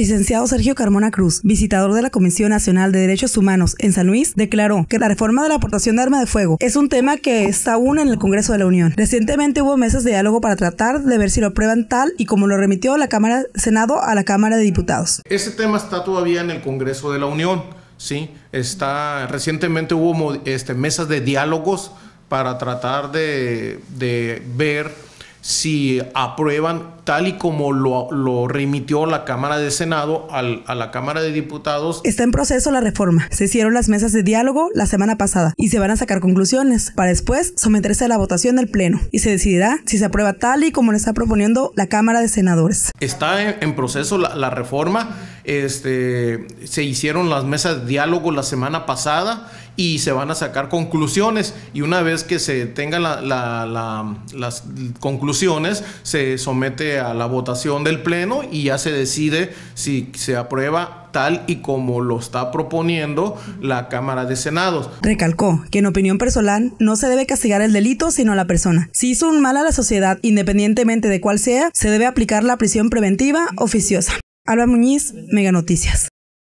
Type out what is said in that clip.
Licenciado Sergio Carmona Cruz, visitador de la Comisión Nacional de Derechos Humanos en San Luis, declaró que la reforma de la aportación de arma de fuego es un tema que está aún en el Congreso de la Unión. Recientemente hubo mesas de diálogo para tratar de ver si lo aprueban tal y como lo remitió la Cámara Senado a la Cámara de Diputados. Ese tema está todavía en el Congreso de la Unión, sí, está recientemente hubo este, mesas de diálogos para tratar de ver si aprueban tal y como lo, remitió la Cámara de Senado al, a la Cámara de Diputados. Está en proceso la reforma. Se hicieron las mesas de diálogo la semana pasada y se van a sacar conclusiones para después someterse a la votación del Pleno y se decidirá si se aprueba tal y como lo está proponiendo la Cámara de Senadores. Está en, proceso la, la, reforma. Este, se hicieron las mesas de diálogo la semana pasada y se van a sacar conclusiones y una vez que se tengan las conclusiones se somete a la votación del Pleno y ya se decide si se aprueba tal y como lo está proponiendo la Cámara de Senados. Recalcó que en opinión personal no se debe castigar el delito sino a la persona. Si hizo un mal a la sociedad, independientemente de cuál sea, se debe aplicar la prisión preventiva oficiosa. Alba Muñiz, Mega Noticias.